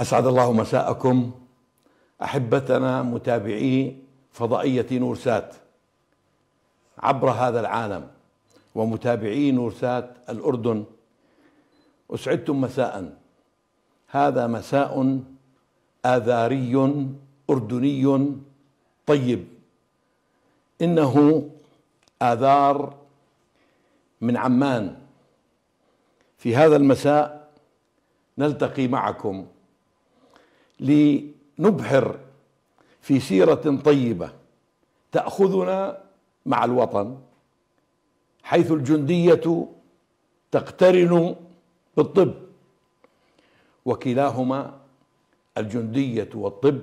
أسعد الله مساءكم أحبتنا متابعي فضائية نورسات عبر هذا العالم ومتابعي نورسات الأردن أسعدتم مساء هذا مساء آذاري أردني طيب إنه آذار من عمان في هذا المساء نلتقي معكم لنبحر في سيرة طيبة تأخذنا مع الوطن حيث الجندية تقترن بالطب وكلاهما الجندية والطب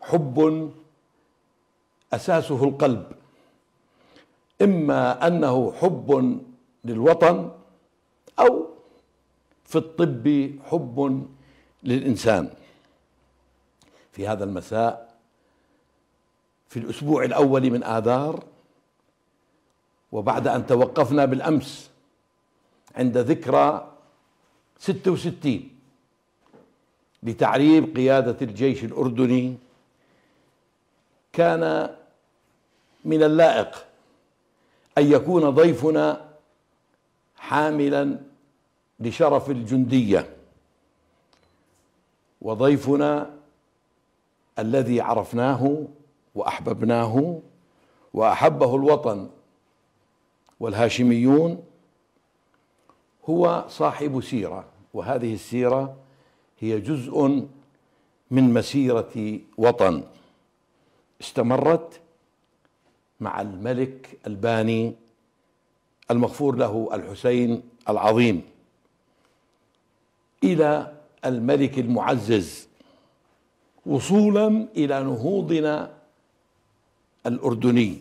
حب أساسه القلب إما أنه حب للوطن أو في الطب حب للإنسان في هذا المساء في الأسبوع الأول من آذار وبعد أن توقفنا بالأمس عند ذكرى 66 لتعريب قيادة الجيش الأردني كان من اللائق أن يكون ضيفنا حاملا لشرف الجندية وضيفنا الذي عرفناه واحببناه واحبه الوطن والهاشميون هو صاحب سيره وهذه السيره هي جزء من مسيره وطن استمرت مع الملك الباني المغفور له الحسين العظيم الى الملك المعزز وصولا إلى نهوضنا الأردني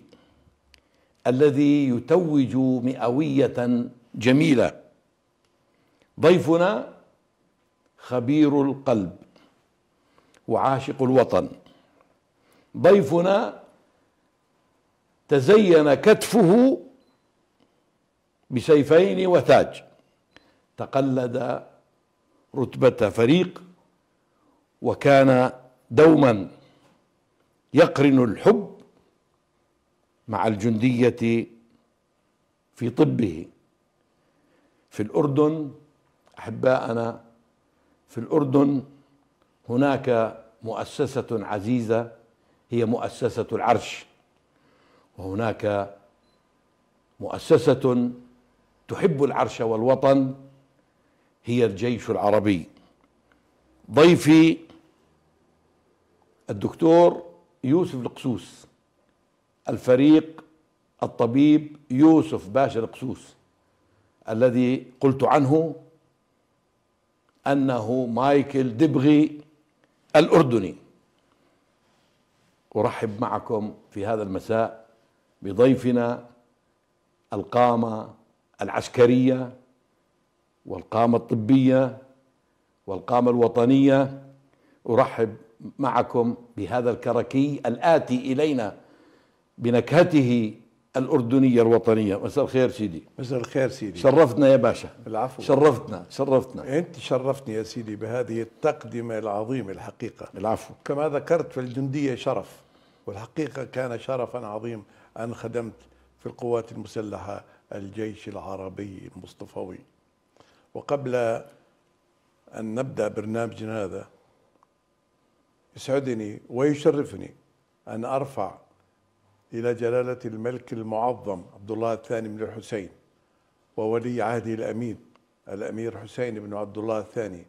الذي يتوج مئوية جميلة ضيفنا خبير القلب وعاشق الوطن ضيفنا تزين كتفه بسيفين وتاج تقلد رتبة فريق وكان دوما يقرن الحب مع الجندية في طبه في الأردن أحباءنا في الأردن هناك مؤسسة عزيزة هي مؤسسة العرش وهناك مؤسسة تحب العرش والوطن هي الجيش العربي ضيفي الدكتور يوسف القسوس الفريق الطبيب يوسف باشا القسوس الذي قلت عنه انه مايكل دبغي الاردني ارحب معكم في هذا المساء بضيفنا القامه العسكريه والقامه الطبيه والقامه الوطنيه ارحب معكم بهذا الكركي الآتي إلينا بنكهته الأردنية الوطنية مساء الخير سيدي مساء الخير سيدي شرفتنا يا باشا العفو شرفتنا شرفتنا أنت شرفتني يا سيدي بهذه التقدمة العظيمة الحقيقة العفو كما ذكرت في الجندية شرف والحقيقة كان شرفا عظيم أن خدمت في القوات المسلحة الجيش العربي المصطفوي وقبل أن نبدأ برنامجنا هذا يسعدني ويشرفني أن أرفع إلى جلالة الملك المعظم عبد الله الثاني بن الحسين وولي عهده الأمين الأمير حسين بن عبد الله الثاني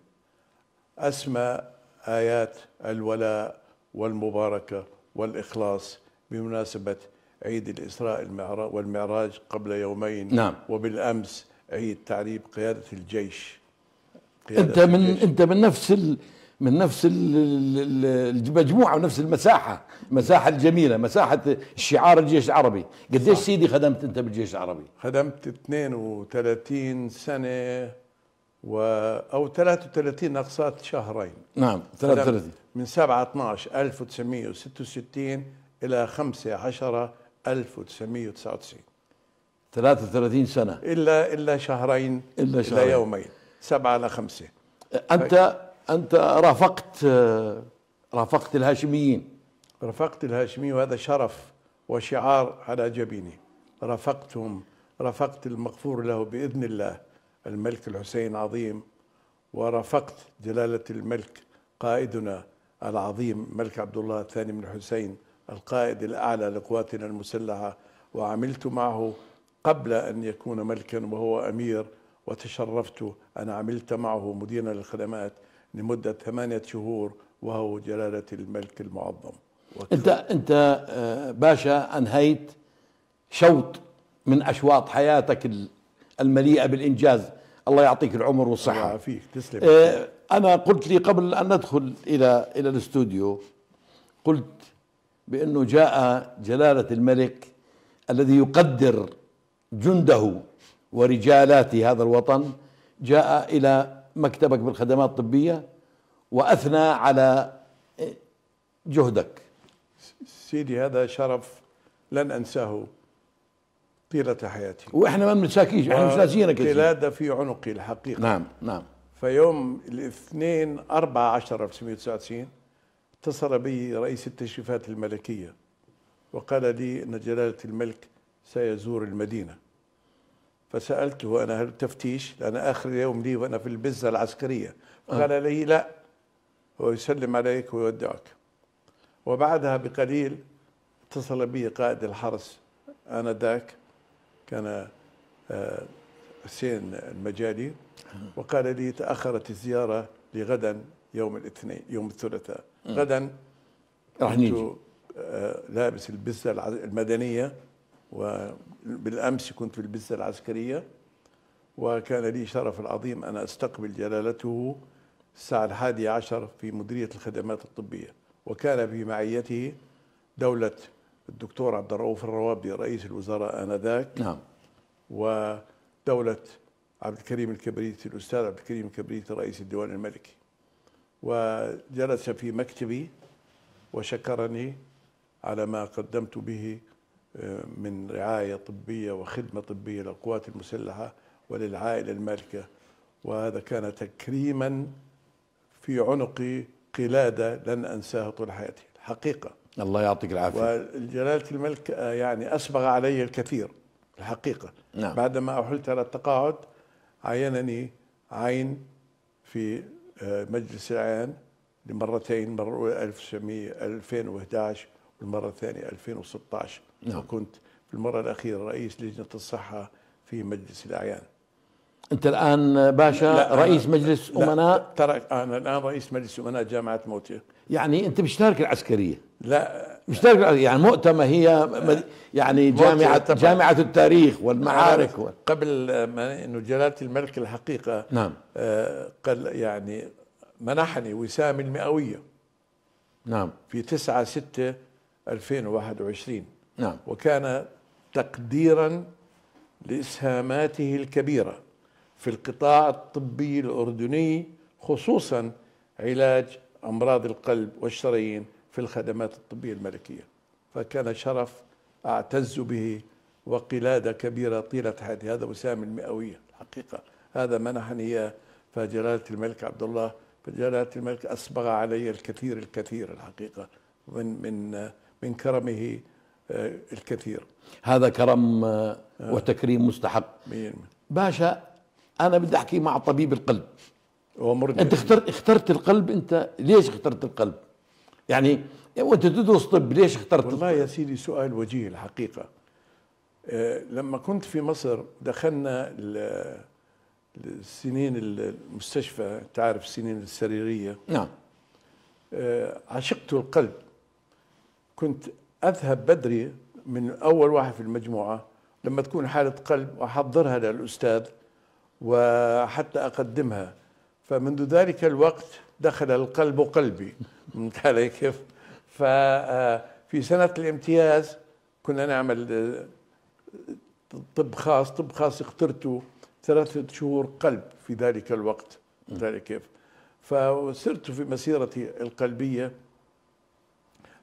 أسمى آيات الولاء والمباركة والإخلاص بمناسبة عيد الإسراء والمعراج قبل يومين نعم. وبالأمس عيد تعريب قيادة الجيش قيادة انت من الجيش. انت من نفس ال... من نفس المجموعه ونفس المساحه المساحه الجميله مساحه شعار الجيش العربي قديش صح. سيدي خدمت انت بالجيش العربي خدمت 32 سنه و او 33 نقصات شهرين نعم 33 من 7 12 1966 الى 5 10 1999 33 سنه الا الا شهرين الا, شهرين. إلا يومين 7 ل 5 انت أنت رافقت رافقت الهاشميين رافقت الهاشميين وهذا شرف وشعار على جبيني رافقتهم رافقت المغفور له بإذن الله الملك الحسين عظيم ورافقت جلالة الملك قائدنا العظيم ملك عبد الله الثاني بن الحسين القائد الأعلى لقواتنا المسلحة وعملت معه قبل أن يكون ملكا وهو أمير وتشرفت أن عملت معه مديرا للخدمات لمدة ثمانية شهور وهو جلالة الملك المعظم انت انت آه، باشا انهيت شوط من اشواط حياتك المليئه بالانجاز الله يعطيك العمر والصحه الله يعافيك تسلم آه، انا قلت لي قبل ان ندخل الى الى الاستوديو قلت بانه جاء جلاله الملك الذي يقدر جنده ورجالات هذا الوطن جاء الى مكتبك بالخدمات الطبية وأثنى على جهدك سيدي هذا شرف لن أنساه طيلة حياتي وإحنا ما بنساكيش إحنا مش ناسيينك القلادة في عنقي الحقيقة نعم نعم فيوم الاثنين 4 10 1999 اتصل بي رئيس التشريفات الملكية وقال لي أن جلالة الملك سيزور المدينة فسالته انا هل تفتيش؟ لان اخر يوم لي وانا في البزه العسكريه آه. قال لي لا هو يسلم عليك ويودعك وبعدها بقليل اتصل بي قائد الحرس انذاك كان آه، حسين المجالي آه. وقال لي تاخرت الزياره لغدا يوم الاثنين يوم الثلاثاء غدا راح نيجي لابس البزه المدنيه وبالأمس كنت في البعثة العسكرية وكان لي شرف العظيم أن أستقبل جلالته الساعة الحادية عشر في مديرية الخدمات الطبية وكان في معيته دولة الدكتور عبد الرؤوف الروابي رئيس الوزراء آنذاك نعم ودولة عبد الكريم الكبريتي الأستاذ عبد الكريم الكبريتي رئيس الديوان الملكي وجلس في مكتبي وشكرني على ما قدمت به من رعاية طبية وخدمة طبية للقوات المسلحة وللعائلة المالكة وهذا كان تكريما في عنقي قلادة لن أنساها طول حياتي الحقيقة الله يعطيك العافية وجلالة الملك آه، يعني أسبغ علي الكثير الحقيقة نعم. بعدما أحلت على التقاعد عينني عين في آه، مجلس العين لمرتين مرة 1900 2011 والمرة الثانية 2016 نعم. وكنت في المرة الأخيرة رئيس لجنة الصحة في مجلس الأعيان أنت الآن باشا لا رئيس مجلس لا أمناء ترك أنا الآن رئيس مجلس أمناء جامعة موتي يعني أنت مشترك العسكرية لا مشترك تارك يعني مؤتمة هي يعني جامعة جامعة التاريخ والمعارك قبل قبل أنه جلالة الملك الحقيقة نعم آه، قال يعني منحني وسام المئوية نعم في 9 6 2021 نعم وكان تقديرا لإسهاماته الكبيرة في القطاع الطبي الأردني خصوصا علاج أمراض القلب والشرايين في الخدمات الطبية الملكية فكان شرف أعتز به وقلادة كبيرة طيلة حياتي هذا وسام المئوية الحقيقة هذا منحني إياه فجلالة الملك عبد الله فجلالة الملك أسبغ علي الكثير الكثير الحقيقة من من من كرمه آه، الكثير هذا كرم آه، وتكريم مستحق باشا انا بدي احكي مع طبيب القلب انت اخترت اخترت القلب انت ليش اخترت القلب يعني وانت تدرس طب ليش اخترت والله يا سيدي سؤال وجيه الحقيقه آه، لما كنت في مصر دخلنا السنين المستشفى تعرف السنين السريريه نعم عشقت القلب كنت اذهب بدري من اول واحد في المجموعه لما تكون حاله قلب واحضرها للاستاذ وحتى اقدمها فمنذ ذلك الوقت دخل القلب قلبي فهمت علي كيف؟ ففي آه، سنه الامتياز كنا نعمل آه، طب خاص طب خاص اخترته ثلاثة شهور قلب في ذلك الوقت ذلك كيف فسرت في مسيرتي القلبية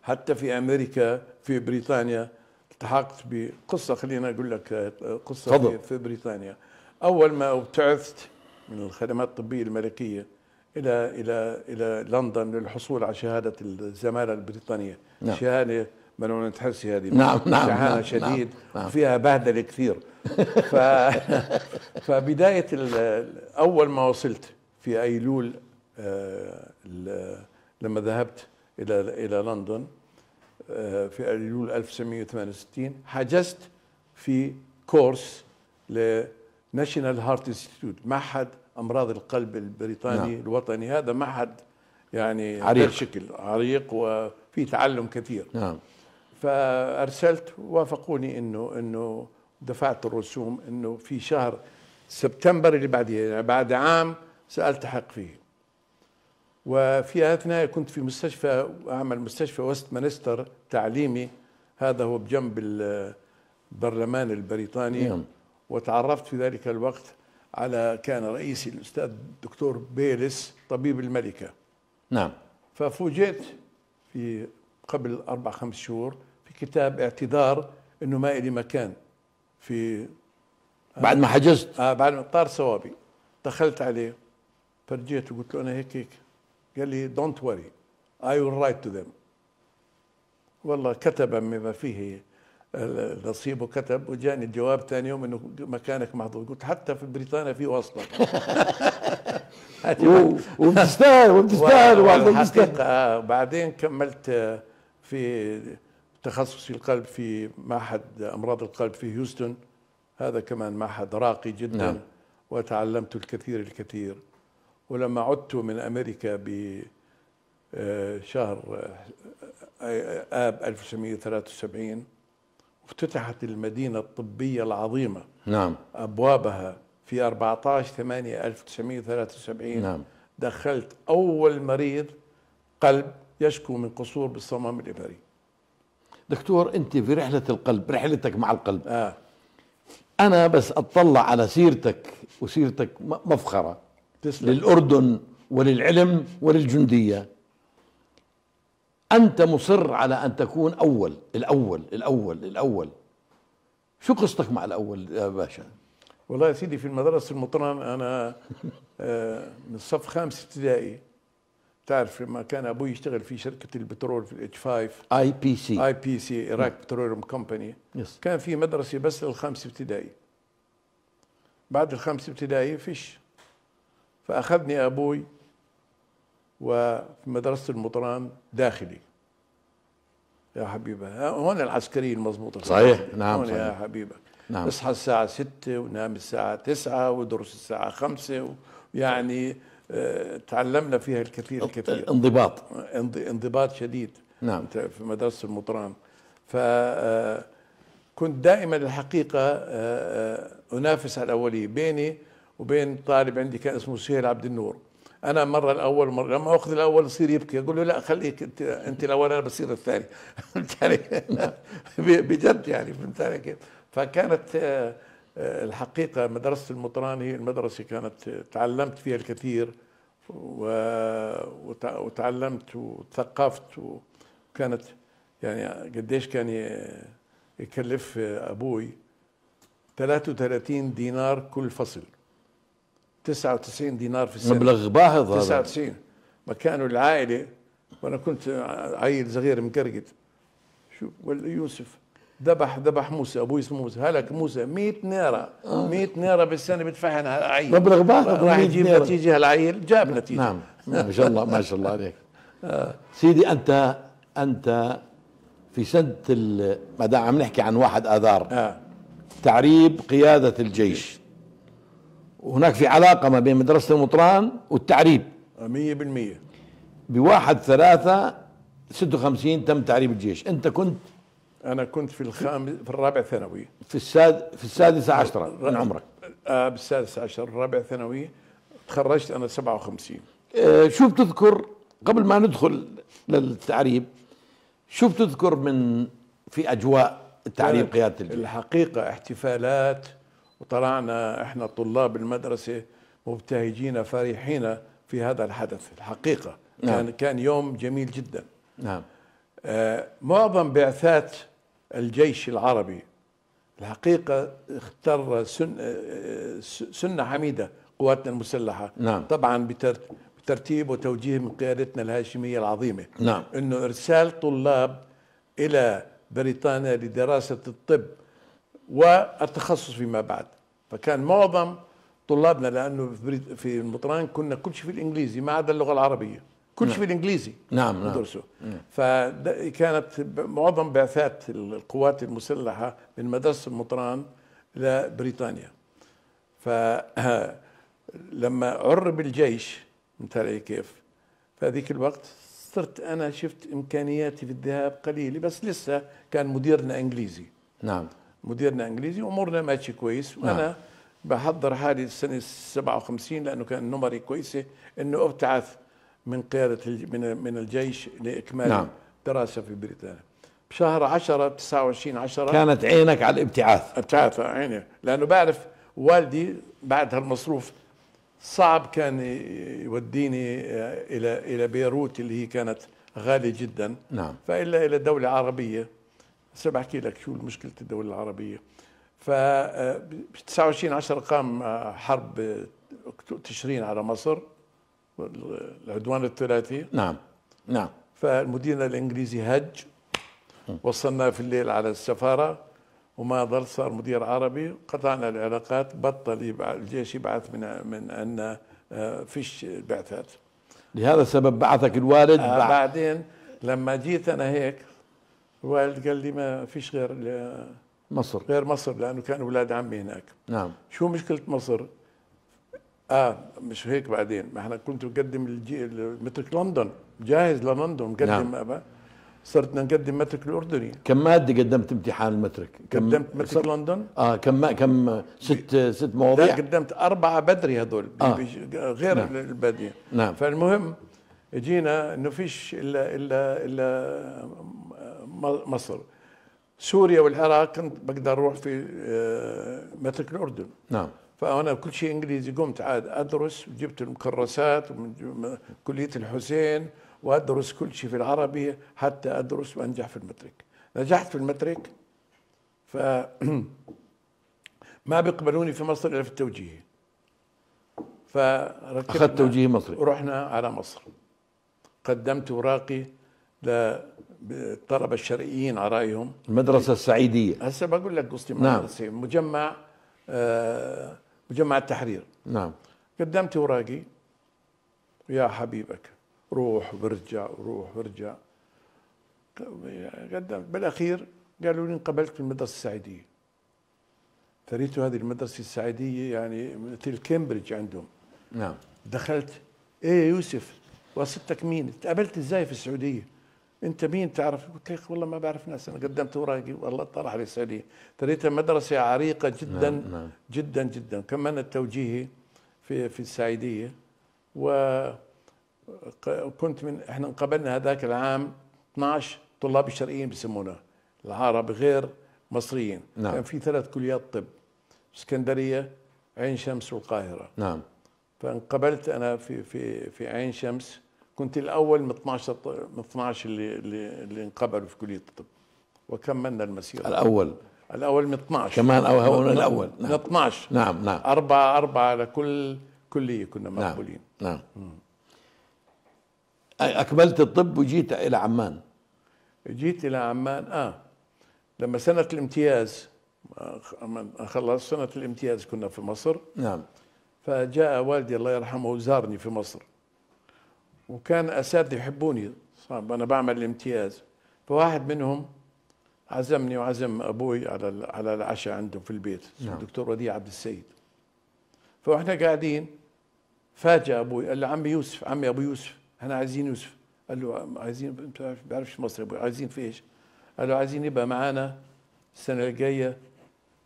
حتى في امريكا في بريطانيا التحقت بقصه خلينا اقول لك آه، قصه فضل. في بريطانيا اول ما ابتعثت من الخدمات الطبيه الملكيه الى الى الى لندن للحصول على شهاده الزماله البريطانيه نعم. شهاده ملونة تحسي هذه نعم نعم نعم. نعم شديد نعم وفيها بهدلة كثير ف... فبداية ال... أول ما وصلت في أيلول آه، ال... لما ذهبت الى الى لندن آه، في يوليو 1968 حجزت في كورس لناشونال هارت انستيتيوت معهد امراض القلب البريطاني نعم. الوطني هذا معهد يعني عريق شكل عريق وفي تعلم كثير نعم فارسلت وافقوني انه انه دفعت الرسوم انه في شهر سبتمبر اللي بعديه يعني بعد عام سالتحق فيه وفي اثناء كنت في مستشفى اعمل مستشفى وست مانستر تعليمي هذا هو بجنب البرلمان البريطاني نعم. وتعرفت في ذلك الوقت على كان رئيسي الاستاذ الدكتور بيلس طبيب الملكه نعم ففوجئت في قبل اربع خمس شهور في كتاب اعتذار انه ما لي مكان في بعد ما حجزت آه بعد ما طار صوابي دخلت عليه فرجيت وقلت له انا هيك هيك قال لي دونت وري اي ويل رايت تو ذيم والله كتب مما فيه نصيبه كتب وجاني الجواب ثاني يوم انه مكانك محظوظ قلت حتى في بريطانيا في واسطه وبتستاهل وبتستاهل والحقيقة بعدين كملت في تخصصي القلب في معهد امراض القلب في هيوستن هذا كمان معهد راقي جدا نعم. وتعلمت الكثير الكثير ولما عدت من امريكا بشهر آه، آه، اب 1973 افتتحت المدينه الطبيه العظيمه نعم ابوابها في 14 8 1973 نعم دخلت اول مريض قلب يشكو من قصور بالصمام الابري دكتور انت في رحله القلب رحلتك مع القلب آه. انا بس اطلع على سيرتك وسيرتك مفخره تسلم. للأردن وللعلم وللجندية أنت مصر على أن تكون أول الأول الأول الأول شو قصتك مع الأول يا باشا؟ والله يا سيدي في المدرسة المطران أنا آه، من الصف خامس ابتدائي تعرف لما كان أبوي يشتغل في شركة البترول في الاتش 5 اي بي سي اي بي سي إيراك بتروليوم كومباني كان في مدرسة بس للخامس ابتدائي بعد الخامس ابتدائي فيش فأخذني أبوي وفي مدرسة المطران داخلي يا حبيبة هون العسكريه المضبوطه صحيح نعم هون صحيح. يا حبيبة نعم اصحى الساعة ستة ونام الساعة تسعة ودرس الساعة خمسة يعني آه، تعلمنا فيها الكثير الكثير انضباط انضباط شديد نعم في مدرسة المطران ف آه، كنت دائما الحقيقة آه، أنافس على الأولية بيني وبين طالب عندي كان اسمه سهيل عبد النور انا مره الاول مرة لما اخذ الاول يصير يبكي اقول له لا خليك انت انت الاول انا بصير الثاني يعني بجد يعني فهمت علي كيف فكانت آه، آه، الحقيقه مدرسه المطران هي المدرسه كانت آه، تعلمت فيها الكثير وتعلمت وتثقفت وكانت يعني قديش كان يكلف ابوي 33 دينار كل فصل 99 دينار في السنه مبلغ باهظ هذا 99 مكانه العائله وانا كنت عيل صغير مكرقد شوف يوسف ذبح ذبح موسى ابوي اسمه موسى هلك موسى 100 نيره 100 نيره بالسنه بدفعها العيل مبلغ باهظ راح يجيب نتيجه العيل جاب نعم. نتيجه نعم ما شاء الله ما شاء الله عليك آه. سيدي انت انت في سنه ما دام عم نحكي عن 1 اذار آه. تعريب قياده الجيش وهناك في علاقة ما بين مدرسة المطران والتعريب 100% بواحد ثلاثة 56 تم تعريب الجيش أنت كنت أنا كنت في الخامس في الرابع ثانوي في الساد في السادسة عشرة من عمرك آه بالسادسة عشر الرابع ثانوي تخرجت أنا 57 آه شو بتذكر قبل ما ندخل للتعريب شو بتذكر من في أجواء تعريب آه، قيادة الجيش الحقيقة احتفالات وطلعنا احنا طلاب المدرسه مبتهجين فرحين في هذا الحدث الحقيقه نعم. كان كان يوم جميل جدا نعم آه معظم بعثات الجيش العربي الحقيقه اختر سن آه، آه، سنه حميده قواتنا المسلحه نعم. طبعا بترتيب وتوجيه من قيادتنا الهاشميه العظيمه نعم انه ارسال طلاب الى بريطانيا لدراسه الطب والتخصص فيما بعد فكان معظم طلابنا لانه في المطران كنا كل شيء في الانجليزي ما عدا اللغه العربيه كل نعم. شيء نعم. الانجليزي نعم ندرسه نعم. فكانت معظم بعثات القوات المسلحه من مدرسه المطران لبريطانيا ف لما عرب الجيش انت علي كيف فهذيك الوقت صرت انا شفت امكانياتي في الذهاب قليله بس لسه كان مديرنا انجليزي نعم مديرنا انجليزي امورنا ماشي كويس نعم. وانا نعم. بحضر حالي السنه 57 لانه كان نمري كويسه انه ابتعث من قياده من من الجيش لاكمال نعم. دراسه في بريطانيا بشهر 10 29 10 كانت عينك على الابتعاث ابتعاث عيني لانه بعرف والدي بعد هالمصروف صعب كان يوديني آه، الى الى بيروت اللي هي كانت غاليه جدا نعم فالا الى دوله عربيه سبع بحكي لك شو مشكله الدول العربيه ف 29 آه، 10 قام آه، حرب آه، تشرين على مصر العدوان الثلاثي نعم نعم فالمدير الانجليزي هج وصلنا في الليل على السفاره وما ضل صار مدير عربي قطعنا العلاقات بطل الجيش يبعث من من ان فيش بعثات لهذا السبب بعثك الوالد بعدين لما جيت انا هيك الوالد قال لي ما فيش غير مصر غير مصر لانه كان اولاد عمي هناك نعم شو مشكله مصر؟ اه مش هيك بعدين ما احنا كنت مقدم مترك لندن جاهز للندن مقدم نعم. صرتنا نقدم مترك الاردني كم ماده قدمت امتحان المترك؟ كم قدمت مترك صار... لندن اه كم كم ست ست مواضيع؟ لا قدمت اربعه بدري هذول آه. غير نعم. الباديه نعم فالمهم جينا انه فيش الا الا الا مصر سوريا والعراق كنت بقدر اروح في آه، مترك الاردن نعم فانا كل شيء انجليزي قمت عاد ادرس وجبت المكرسات ومن كليه الحسين وادرس كل شيء في العربي حتى ادرس وانجح في المترك نجحت في المترك ف ما بيقبلوني في مصر الا في التوجيهي فركبت اخذت توجيهي مصري ورحنا على مصر قدمت اوراقي بالطلبه الشرقيين على رايهم المدرسه السعيديه هسه بقول لك قصتي نعم. مجمع آه مجمع التحرير نعم قدمت اوراقي يا حبيبك روح وارجع وروح وارجع قدمت بالاخير قالوا لي انقبلت في المدرسه السعيديه ثريت هذه المدرسه السعيديه يعني مثل كامبريدج عندهم نعم دخلت ايه يوسف واسطتك مين؟ تقابلت ازاي في السعوديه؟ انت مين تعرف؟ قلت له والله ما بعرف ناس انا قدمت اوراقي والله طرح لي السعوديه تريتها مدرسه عريقه جدا نعم. نعم. جدا جدا كمان التوجيهي في في السعيديه وكنت من احنا انقبلنا هذاك العام 12 طلاب الشرقيين بيسمونه العرب غير مصريين نعم. كان في ثلاث كليات طب اسكندريه عين شمس والقاهره نعم فانقبلت انا في في في عين شمس كنت الاول من 12 من 12 اللي اللي انقبلوا في كليه الطب وكملنا المسيره الاول الاول من 12 كمان أو هو من الاول نعم. من 12 نعم نعم أربعة أربعة على كل كلية كنا نعم، مقبولين نعم, نعم. أكملت الطب وجيت إلى عمان جيت إلى عمان آه لما سنة الامتياز آه، خلص سنة الامتياز كنا في مصر نعم فجاء والدي الله يرحمه وزارني في مصر وكان اساتذه يحبوني صعب انا بعمل الامتياز فواحد منهم عزمني وعزم ابوي على على العشاء عندهم في البيت نعم. الدكتور وديع عبد السيد فاحنا قاعدين فاجأ ابوي قال له عمي يوسف عمي ابو يوسف احنا عايزين يوسف قال له عايزين بعرفش مصري ابوي عايزين في ايش؟ قال له عايزين يبقى معانا السنه الجايه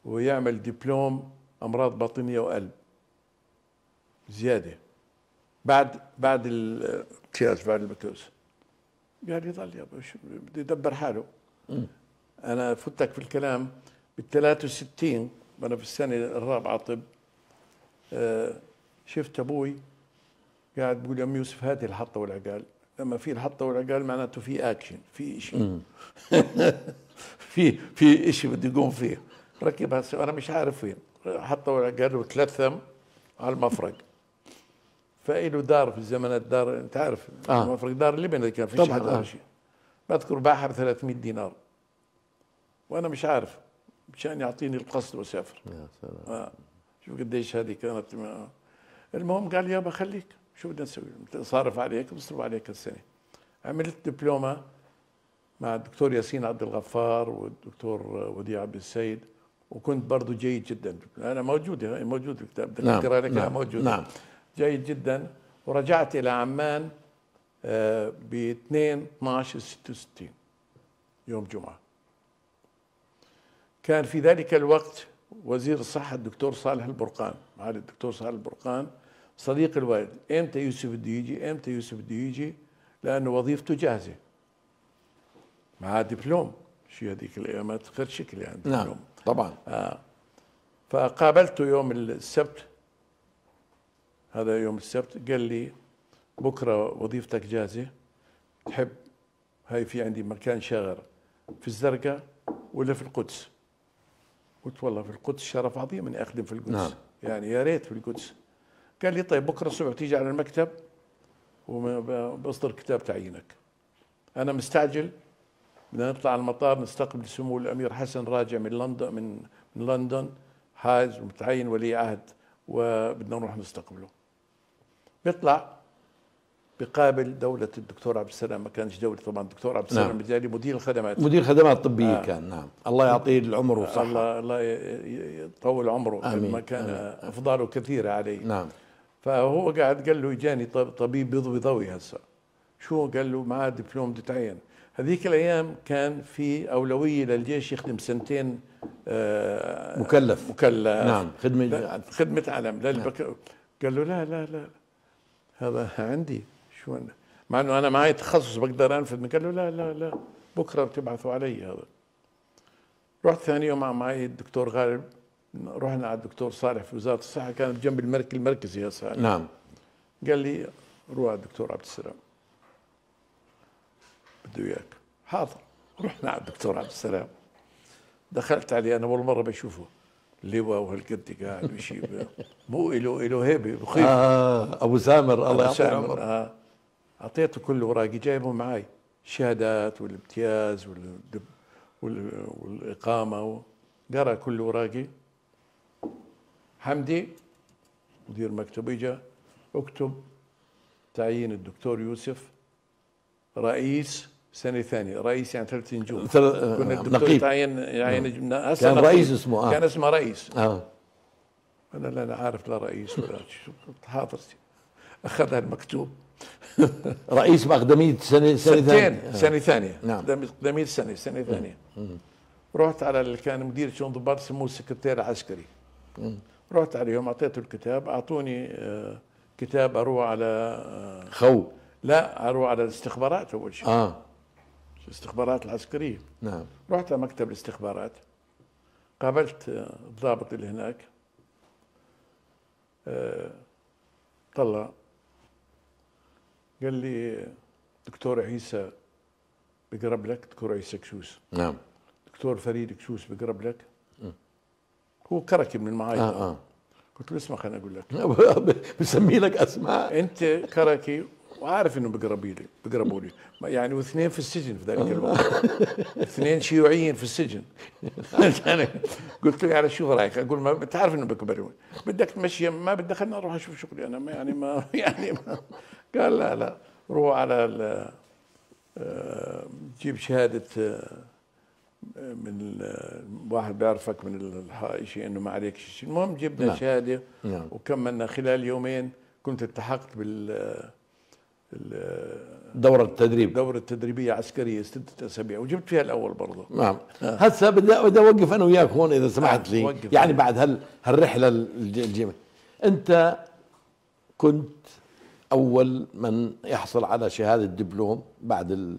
ويعمل دبلوم امراض باطنيه وقلب زياده بعد بعد الامتياز بعد البكوس قال يضل يابا شو بده يدبر حاله مم. انا فتك في الكلام بال 63 وانا في السنه الرابعه طب آه شفت ابوي قاعد بقول يا يوسف هاتي الحطه والعقال لما في الحطه والعقال معناته في اكشن في شيء في في شيء بده يقوم فيه ركبها انا مش عارف وين حطه والعقال وثلاث ثم على المفرق فإله دار في الزمانات دار انت عارف آه. فرق دار لبنان كان في طبعا آه. شيء بذكر باعها ب 300 دينار وانا مش عارف مشان يعطيني القصد واسافر يا سلام آه. شوف قديش هذه كانت ما. المهم قال يابا خليك شو بدنا نسوي صارف عليك بصرف عليك السنه عملت دبلومه مع الدكتور ياسين عبد الغفار والدكتور وديع عبد السيد وكنت برضه جيد جدا انا نعم، نعم، موجوده موجود الكتاب بدك نعم. لك نعم. موجود نعم جيد جدا ورجعت إلى عمان آه، ب 2 12 66 يوم جمعة كان في ذلك الوقت وزير الصحة الدكتور صالح البرقان معالي الدكتور صالح البرقان صديق الوالد امتى يوسف بده يجي امتى يوسف بده يجي لأنه وظيفته جاهزة مع دبلوم شيء هذيك الأيامات غير شكل يعني نعم، دبلوم نعم طبعا آه. فقابلته يوم السبت هذا يوم السبت قال لي بكرة وظيفتك جاهزة تحب هاي في عندي مكان شاغر في الزرقاء ولا في القدس قلت والله في القدس شرف عظيم اني اخدم في القدس نعم. يعني يا ريت في القدس قال لي طيب بكره الصبح تيجي على المكتب وبصدر كتاب تعيينك انا مستعجل بدنا نطلع على المطار نستقبل سمو الامير حسن راجع من لندن من من لندن حاج ومتعين ولي عهد وبدنا نروح نستقبله بيطلع بقابل دولة الدكتور عبد السلام ما كانش دولة طبعا الدكتور عبد السلام نعم. بالتالي مدير الخدمات مدير الخدمات الطبية آه. كان نعم الله يعطيه العمر والصحة الله الله يطول عمره آمين. ما كان آمين. أفضاله كثيرة عليه نعم فهو قاعد قال له اجاني طبيب بيضوي ضوي هسه شو قال له معاه دبلوم تتعين هذيك الايام كان في اولويه للجيش يخدم سنتين آه مكلف مكلف نعم خدمه خدمه علم نعم. قال له لا لا لا هذا عندي شو أنا مع انه انا معي تخصص بقدر انفذ قال له لا لا لا بكره بتبعثوا علي هذا رحت ثاني يوم معي الدكتور غالب رحنا على الدكتور صالح في وزاره الصحه كانت جنب المركز المركزي هسه نعم قال لي روح على الدكتور عبد السلام بده اياك حاضر رحنا على الدكتور عبد السلام دخلت عليه انا اول مره بشوفه لواء قاعد بشيء مو له له هيبه بخيف اه ابو سامر الله يعطيه آه. اعطيته كل اوراقي جايبه معي الشهادات والامتياز والدب والاقامه قرا كل اوراقي حمدي مدير مكتب اجى اكتب تعيين الدكتور يوسف رئيس سنه ثانيه رئيس يعني ثلاث نجوم ثل... آه، كنا الدكتور تعين يعين آه. جبنا كان رئيس اسمه آه. كان اسمه رئيس اه انا لا عارف لا رئيس ولا حاضر اخذها المكتوب رئيس مقدميه سنه سنه ثانيه آه. سنه ثانيه نعم مقدميه سنه سنه ثانيه رحت على اللي كان مدير شؤون ضباط سموه السكرتير العسكري رحت عليهم اعطيته الكتاب اعطوني كتاب اروح على خو لا اروح على الاستخبارات اول شيء اه الاستخبارات العسكرية نعم رحت على مكتب الاستخبارات قابلت آه، الضابط اللي هناك آه، طلع قال لي دكتور عيسى بقرب لك دكتور عيسى كشوس نعم دكتور فريد كشوس بقرب لك م. هو كركي من المعايير آه آه. قلت له اسمع خليني اقول لك بسمي لك اسماء انت كركي وعارف انه بيقربوا لي بيقربوا لي يعني واثنين في السجن في ذلك الوقت اثنين شيوعيين في السجن انا يعني قلت له يعني شوف رايك اقول ما بتعرف انه بكبروا بدك تمشي ما بدك خليني اروح اشوف شغلي انا ما يعني ما يعني ما قال لا لا روح على ال آه، جيب شهاده آه، من واحد بيعرفك من شيء انه ما عليك شيء المهم جبنا نعم. شهاده نعم. وكملنا خلال يومين كنت التحقت بال آه، دورة التدريب دورة التدريبية عسكرية ستة أسابيع وجبت فيها الأول برضه نعم آه. هسه بدي أوقف أنا وياك هون إذا سمحت لي آه، وقف يعني بعد هال هالرحلة الجيمة أنت كنت أول من يحصل على شهادة دبلوم بعد ال...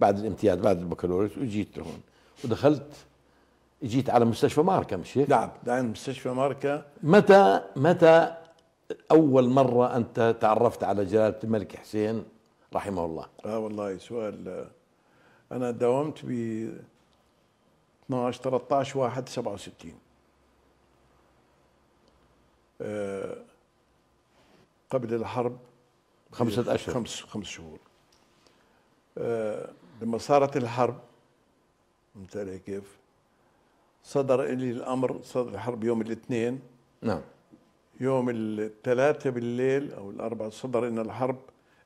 بعد الامتياز بعد البكالوريوس وجيت لهون ودخلت جيت على مستشفى ماركا مش هيك؟ نعم نعم مستشفى ماركا متى متى اول مره انت تعرفت على جلاله الملك حسين رحمه الله اه والله سؤال آه، انا داومت ب 12 13 1 67 آه قبل الحرب خمسة أشهر خمس خمس شهور آه لما صارت الحرب فهمت علي كيف؟ صدر لي الأمر صدر الحرب يوم الاثنين نعم يوم الثلاثة بالليل أو الأربعة صدر إن الحرب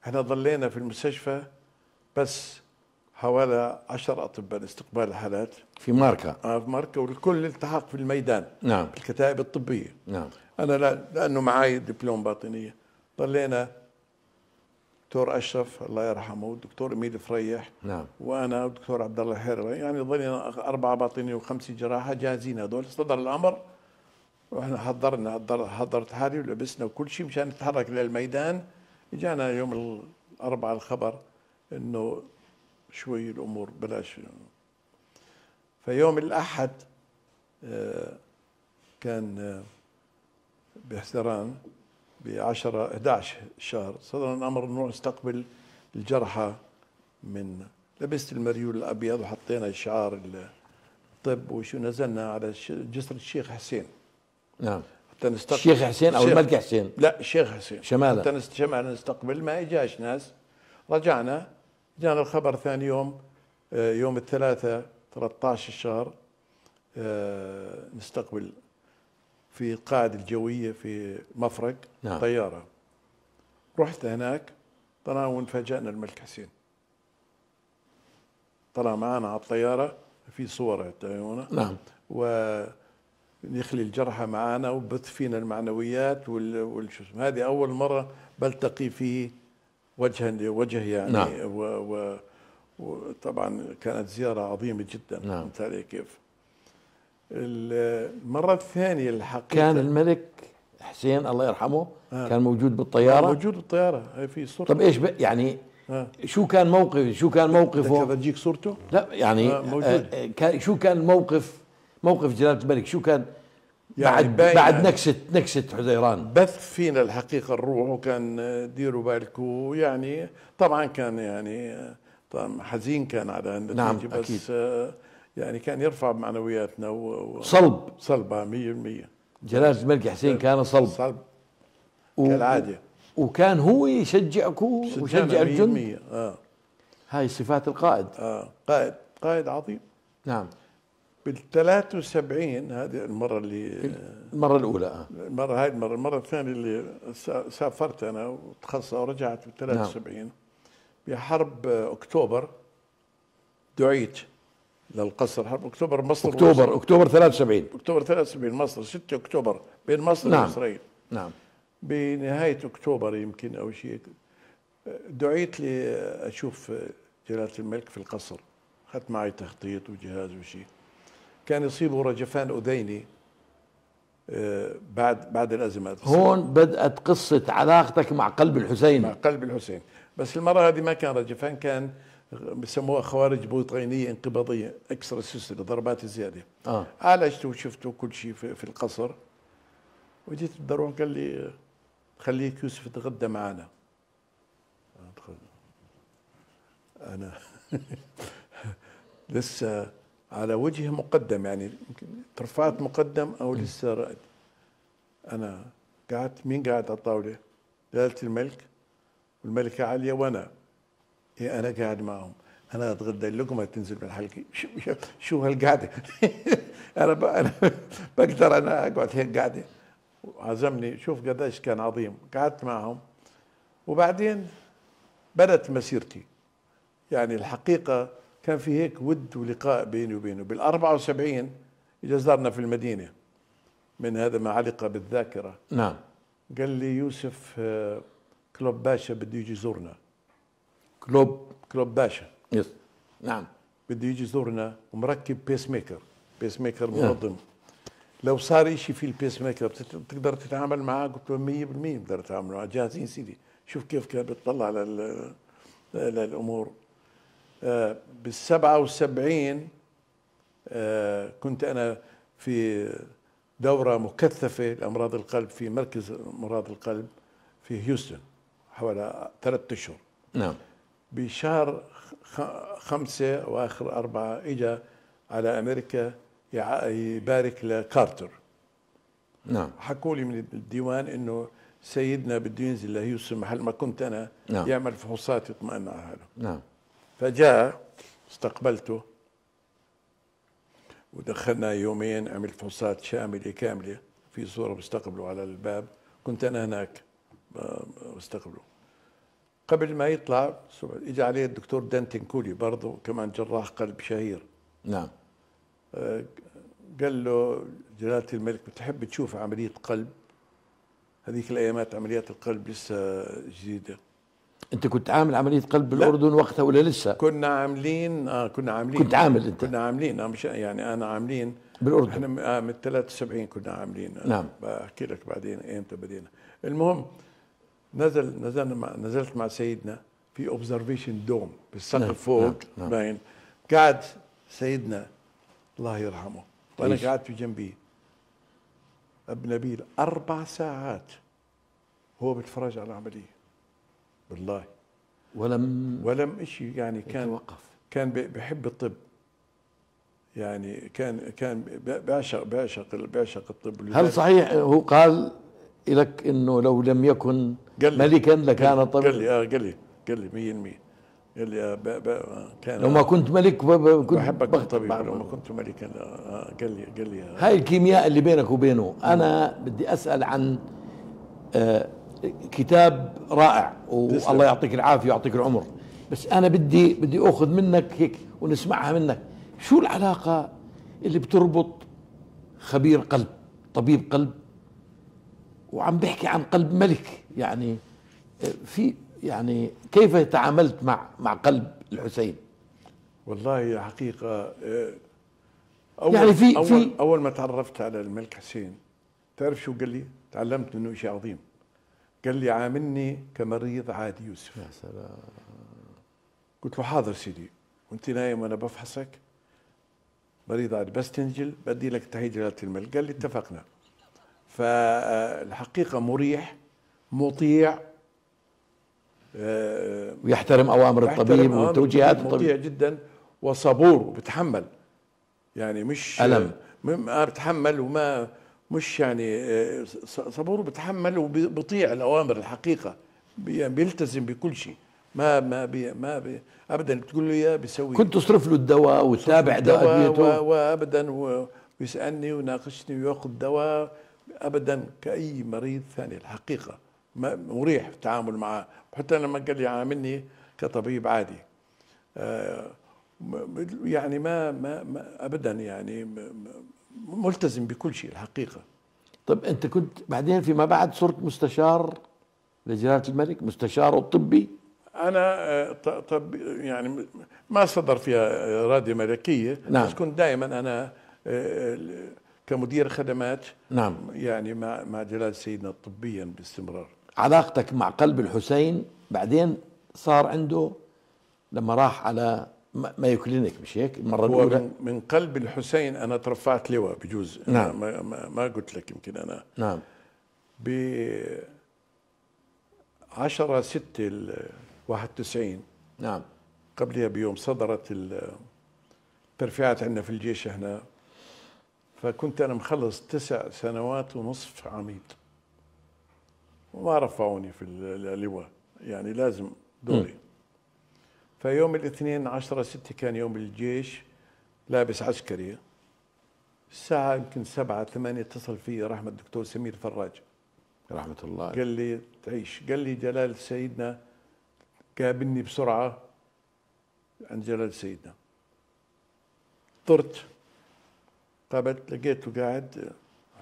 احنا ضلينا في المستشفى بس حوالي 10 اطباء لاستقبال الحالات في ماركه اه في ماركه والكل التحق في الميدان نعم في الكتائب الطبيه نعم انا لا لانه معي دبلوم باطنيه ضلينا دكتور اشرف الله يرحمه والدكتور اميل فريح نعم وانا والدكتور عبد الله الحيري يعني ضلينا اربعه باطنيه وخمسه جراحه جاهزين هذول صدر الامر واحنا حضرنا حضرت حالي ولبسنا وكل شيء مشان نتحرك للميدان اجانا يوم الاربعاء الخبر انه شوي الامور بلاش فيوم الاحد آه، كان بحزران ب 10 11 شهر صدر الامر انه نستقبل الجرحى من لبست المريول الابيض وحطينا شعار الطب ونزلنا على جسر الشيخ حسين نعم حتى نستقبل الشيخ حسين او الملك حسين لا الشيخ حسين شمالا حتى شمالا نستقبل ما اجاش ناس رجعنا جانا الخبر ثاني يوم آه، يوم الثلاثاء 13 الشهر آه، نستقبل في القاعدة الجوية في مفرق نعم. طيارة رحت هناك طلع وانفاجأنا الملك حسين طلع معنا على الطيارة في صورة تعيونه نعم و يخلي الجرحى معانا وبث فينا المعنويات والشسم اسمه هذه اول مره بلتقي فيه وجها لوجه يعني نعم. و و وطبعا كانت زياره عظيمه جدا نعم. فهمت علي كيف المره الثانيه الحقيقه كان الملك حسين الله يرحمه آه. كان موجود بالطياره آه، موجود بالطياره هي في صورة طب ايش يعني آه. شو كان موقف شو كان موقفه بدك اجيك صورته لا يعني آه موجود. آه, آه، شو كان موقف موقف جلاله الملك شو كان يعني بعد بعد يعني نكسه نكسه حزيران بث فينا الحقيقه الروح وكان ديروا بالكم يعني طبعا كان يعني طبعا حزين كان على النتيجه نعم بس أكيد. يعني كان يرفع معنوياتنا و... صلب صلبة 100% جلالة الملك حسين كان صلب صلب و... كالعادة وكان هو يشجعكم ويشجع الجند آه. هاي صفات القائد آه. قائد قائد عظيم نعم بال 73 هذه المره اللي المره الاولى آه. المره هاي المره المره الثانيه اللي سافرت انا وتخصص ورجعت بال 73 نعم. بحرب اكتوبر دعيت للقصر حرب اكتوبر مصر اكتوبر وزر. اكتوبر 73 اكتوبر 73 مصر 6 اكتوبر بين مصر نعم. واسرائيل نعم بنهايه اكتوبر يمكن او شيء دعيت لاشوف جلاله الملك في القصر اخذت معي تخطيط وجهاز وشيء كان يصيبه رجفان أذيني آه، بعد بعد الازمات هون بدأت قصة علاقتك مع قلب الحسين مع قلب الحسين بس المرة هذه ما كان رجفان كان بسموها خوارج بوطينية انقباضية اكسترا سيستم ضربات زيادة آه. عالجته وشفته كل شيء في, في القصر وجيت الدروع قال لي خليك يوسف يتغدى معنا انا لسه على وجه مقدم يعني يمكن مقدم او لسه رائد انا قعدت مين قاعد على الطاوله؟ جلاله الملك والملكه عليا وانا اي انا قاعد معهم انا اتغدى اللقمه تنزل من حلقي شو, شو هالقعده انا انا بقدر انا اقعد هيك قاعده وعزمني شوف قديش كان عظيم قعدت معهم وبعدين بدت مسيرتي يعني الحقيقه كان في هيك ود ولقاء بيني وبينه بال 74 اجى زارنا في المدينه من هذا ما علق بالذاكره نعم قال لي يوسف آه، كلوب باشا بده يجي يزورنا كلوب كلوب باشا يس نعم بده يجي يزورنا ومركب بيس ميكر بيس ميكر منظم لو صار شيء في البيس ميكر بتقدر تتعامل معاه قلت له 100% بقدر اتعامل معاه جاهزين سيدي شوف كيف كان بتطلع على للامور آه، بالسبعة والسبعين آه، كنت أنا في دورة مكثفة لأمراض القلب في مركز أمراض القلب في هيوستن حوالي ثلاثة أشهر نعم بشهر خمسة وآخر أربعة إجا على أمريكا يبارك لكارتر نعم حكوا لي من الديوان انه سيدنا بده ينزل لهيوستن محل ما كنت انا نعم. يعمل فحوصات يطمئن على حاله نعم فجاء استقبلته ودخلنا يومين عمل فحوصات شاملة كاملة في صورة بستقبله على الباب كنت أنا هناك بستقبله قبل ما يطلع اجى عليه الدكتور دانتين كولي برضه كمان جراح قلب شهير نعم قال له جلالة الملك بتحب تشوف عملية قلب هذيك الأيامات عمليات القلب لسه جديدة انت كنت عامل عمليه قلب بالاردن وقتها ولا لسه كنا عاملين آه كنا عاملين كنت عامل انت كنا عاملين آه مش يعني انا عاملين بالاردن احنا آه من 73 كنا عاملين آه نعم بحكي لك بعدين ايمتى بدينا المهم نزل نزلنا مع نزلت مع سيدنا في اوبزرفيشن دوم بالسقف نعم. فوق نعم،, نعم. باين قاعد سيدنا الله يرحمه وانا قاعد في جنبي ابن نبيل اربع ساعات هو بيتفرج على العمليه بالله ولم ولم شيء يعني كان يتوقف. كان بحب الطب يعني كان كان بيعشق بيعشق بيعشق الطب هل صحيح هو قال لك انه لو لم يكن قال ملكا لكان طبيب قال لي اه قال لي قال لي 100% قال لي آه كان لو ما كنت ملك كنت بحبك طبيب لو ما كنت ملكا آه،, آه قال لي قال لي آه. هاي الكيمياء اللي بينك وبينه انا بدي اسال عن آه كتاب رائع والله يعطيك العافيه ويعطيك العمر بس انا بدي بدي اخذ منك هيك ونسمعها منك شو العلاقه اللي بتربط خبير قلب طبيب قلب وعم بحكي عن قلب ملك يعني في يعني كيف تعاملت مع مع قلب الحسين والله حقيقه آه، أول يعني في أول, في أول ما تعرفت على الملك حسين تعرف شو قال لي؟ تعلمت منه شيء عظيم قال لي عاملني كمريض عادي يوسف يا سلام قلت له حاضر سيدي وانت نايم وانا بفحصك مريض عادي بس تنجل بدي لك تحيه جلاله الملك قال لي اتفقنا فالحقيقه مريح مطيع آه، ويحترم اوامر الطبيب وتوجيهات الطبيب مطيع جدا وصبور وبتحمل يعني مش الم آه، بتحمل وما مش يعني آه، صبور بتحمل وبيطيع الاوامر الحقيقه يعني بيلتزم بكل شيء ما ما بي ما بي ابدا بتقول له اياه بيسوي كنت تصرف له الدواء وتتابع دواء ادويته وابدا ويسالني ويناقشني وياخذ دواء ابدا كاي مريض ثاني الحقيقه مريح التعامل معه حتى لما قال لي عاملني كطبيب عادي آه، يعني ما ما, ما ابدا يعني ملتزم بكل شيء الحقيقه طب انت كنت بعدين فيما بعد صرت مستشار لجلاله الملك مستشاره الطبي انا آه، طب يعني ما صدر فيها اراده آه، ملكيه نعم. بس كنت دائما انا آه، كمدير خدمات نعم يعني مع مع جلاله سيدنا طبيا باستمرار علاقتك مع قلب الحسين بعدين صار عنده لما راح على ما يكلنك مش هيك المره الاولى من, من قلب الحسين انا ترفعت لواء بجوز نعم ما, ما, ما قلت لك يمكن انا نعم ب 10 6 91 نعم قبلها بيوم صدرت الترفيعات عندنا في الجيش هنا فكنت انا مخلص تسع سنوات ونصف عميد وما رفعوني في اللواء يعني لازم دوري م. فيوم الاثنين عشرة ستة كان يوم الجيش لابس عسكري الساعة يمكن سبعة ثمانية اتصل في رحمة الدكتور سمير فراج رحمة الله قال لي تعيش قال لي جلال سيدنا قابلني بسرعة عند جلال سيدنا طرت قابلت لقيته قاعد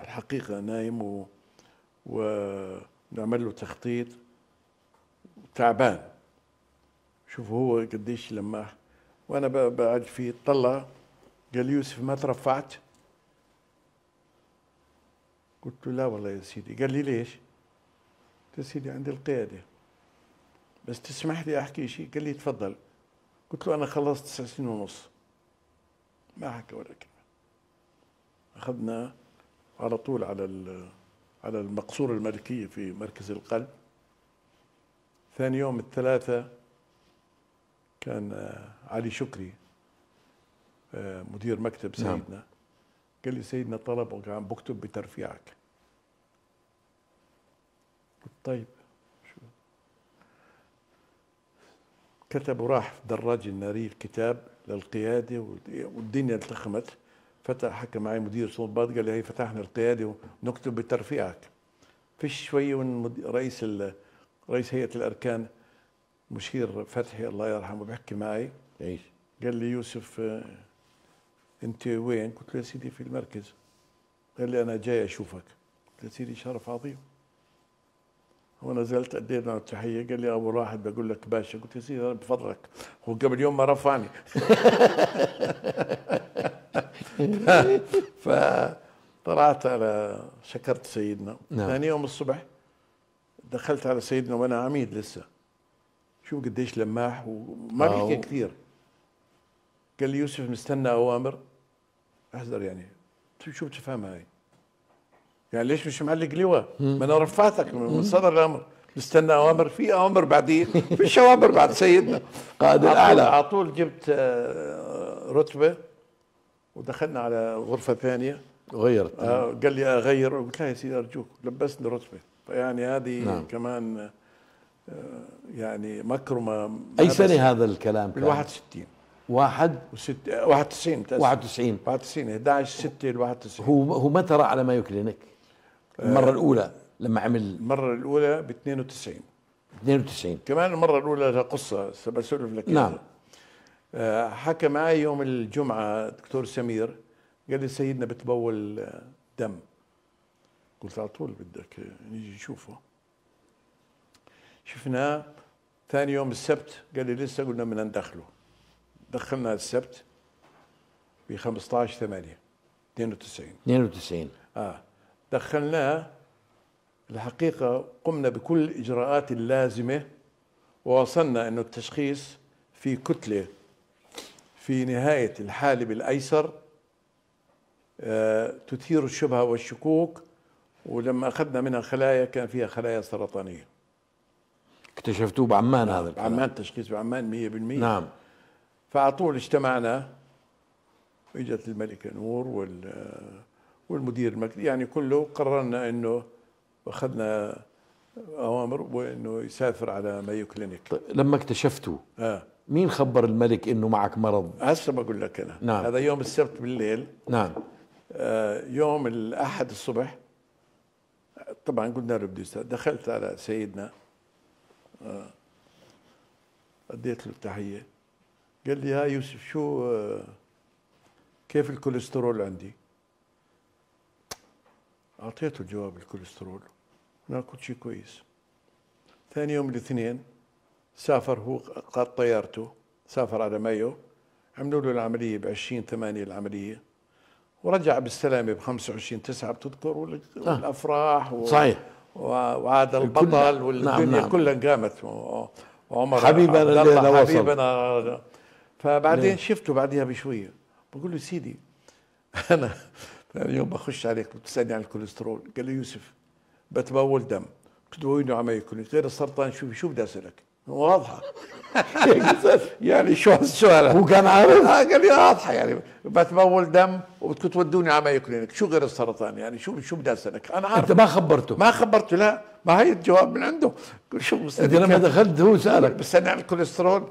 الحقيقة نايم و... ونعمل له تخطيط تعبان شوف هو قديش لماه وانا بعد فيه طلع قال يوسف ما ترفعت قلت له لا والله يا سيدي قال لي ليش قلت يا سيدي عندي القيادة بس تسمح لي أحكي شيء قال لي تفضل قلت له أنا خلصت تسع سنين ونص ما حكى ولا كلمة أخذنا على طول على على المقصورة الملكية في مركز القلب ثاني يوم الثلاثة كان آه، علي شكري آه، مدير مكتب نعم. سيدنا نعم. قال لي سيدنا طلب وكان بكتب بترفيعك طيب شو كتب وراح في دراجة النارية الكتاب للقيادة والدنيا التخمت فتح حكى معي مدير صوبات قال لي هي فتحنا القيادة ونكتب بترفيعك فيش شوي من رئيس رئيس هيئة الأركان مشير فتحي الله يرحمه بيحكي معي ايش قال لي يوسف آه، انت وين؟ قلت له يا سيدي في المركز قال لي انا جاي اشوفك قلت له سيدي شرف عظيم ونزلت ادينا التحيه إيه قال لي ابو راحت بقول لك باشا قلت يا سيدي انا بفضلك هو قبل يوم ما رفعني فطلعت على شكرت سيدنا نعم. ثاني يوم الصبح دخلت على سيدنا وانا عميد لسه شوف قديش لماح وما آه، بيحكي كثير قال لي يوسف مستنى اوامر احذر يعني طيب شو بتفهمها هاي يعني ليش مش معلق لواء ما انا رفعتك من صدر الامر مستنى اوامر في اوامر بعدين فيش اوامر بعد سيدنا قائد الاعلى على طول جبت آه، رتبه ودخلنا على غرفه ثانيه غيرت آه قال لي اغير قلت له يا سيدي ارجوك لبسني رتبه فيعني هذه نعم. كمان يعني مكرمه اي سنه هذا الكلام كان؟ بال 61 واحد وست... 91 91 91 11 6 ال 91 هو هو متى راح على مايو كلينيك؟ المره آه، الاولى لما عمل المره الاولى ب 92 92 كمان المره الاولى لها قصه بسولف لك نعم آه، حكى معي يوم الجمعه دكتور سمير قال لي سيدنا بتبول دم قلت على طول بدك نيجي نشوفه شفناه ثاني يوم السبت قال لي لسه قلنا بدنا ندخله دخلنا السبت ب 15 8 92 92 اه دخلناه الحقيقه قمنا بكل الاجراءات اللازمه ووصلنا انه التشخيص في كتله في نهايه الحالب الايسر آه تثير الشبهه والشكوك ولما اخذنا منها خلايا كان فيها خلايا سرطانيه اكتشفتوه بعمان هذا الكلام. عمان تشخيص بعمان 100% نعم فعلى طول اجتمعنا اجت الملكه نور وال والمدير المكتب يعني كله قررنا انه اخذنا اوامر وانه يسافر على مايو كلينيك طيب لما اكتشفتوا آه. مين خبر الملك انه معك مرض؟ هسه بقول لك انا نعم. هذا يوم السبت بالليل نعم آه يوم الاحد الصبح طبعا قلنا له بده دخلت على سيدنا آه. اديت له التحيه قال لي ها يوسف شو آه كيف الكوليسترول عندي؟ اعطيته الجواب الكوليسترول انا كل شيء كويس ثاني يوم الاثنين سافر هو قاد طيارته سافر على مايو عملوا له العملية ب 20 8 العملية ورجع بالسلامة ب 25 9 بتذكر آه. والأفراح و... صحيح وهذا البطل والدنيا نعم نعم. كلها قامت عمر حبيبنا اللي حبيبنا فبعدين نعم. شفته بعديها بشويه بقول له سيدي انا يوم بخش عليك بتسالني عن الكوليسترول قال لي يوسف بتبول دم بتدويني عمليه كوليسترول غير السرطان شوفي شو بدي اسالك واضحه يعني شو هالسؤال كان عارف آه، قال لي واضحه يعني بتمول دم تودوني على ما يكلينك شو غير السرطان يعني شو شو بدي اسالك انا عارف انت ما خبرته ما خبرته لا ما هي الجواب من عنده شو انت لما دخلت هو سالك بستنى على الكوليسترول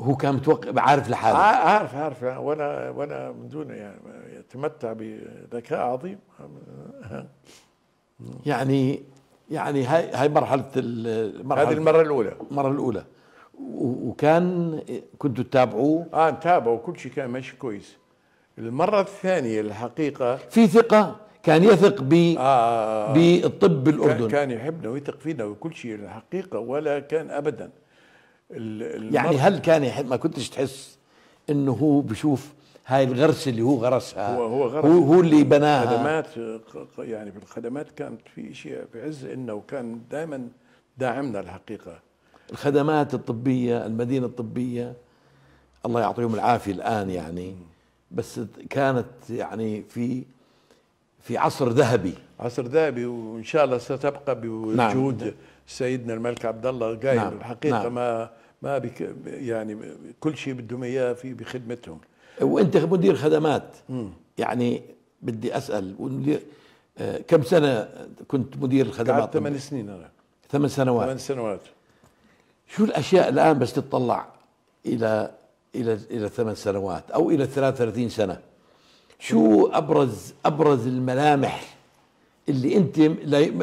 هو كان متوقع عارف لحاله عارف عارف وانا وانا من دونه يعني يتمتع بذكاء عظيم يعني يعني هاي هاي مرحله المرحله هذه المره الاولى المره الاولى وكان كنتوا تتابعوه؟ اه تابعوا كل شيء كان ماشي كويس المره الثانيه الحقيقه في ثقه كان يثق ب آه, آه،, آه. بالطب الاردني كان يحبنا ويثق فينا وكل شيء الحقيقه ولا كان ابدا يعني هل كان يحب ما كنتش تحس انه هو بشوف هاي الغرس اللي هو غرسها هو هو غرس هو, هو اللي بناها خدمات يعني في الخدمات كانت في شيء في عز انه كان دائما داعمنا الحقيقه الخدمات الطبيه المدينه الطبيه الله يعطيهم العافيه الان يعني بس كانت يعني في في عصر ذهبي عصر ذهبي وان شاء الله ستبقى بوجود نعم. سيدنا الملك عبد الله قايل نعم. الحقيقه نعم. ما ما بك يعني كل شيء بدهم اياه في بخدمتهم وانت مدير خدمات يعني بدي اسال آه، كم سنه كنت مدير الخدمات؟ ثمان سنين انا ثمان سنوات ثمان سنوات شو الاشياء الان بس تطلع الى الى الى ثمان سنوات او الى 33 سنه شو ابرز ابرز الملامح اللي انت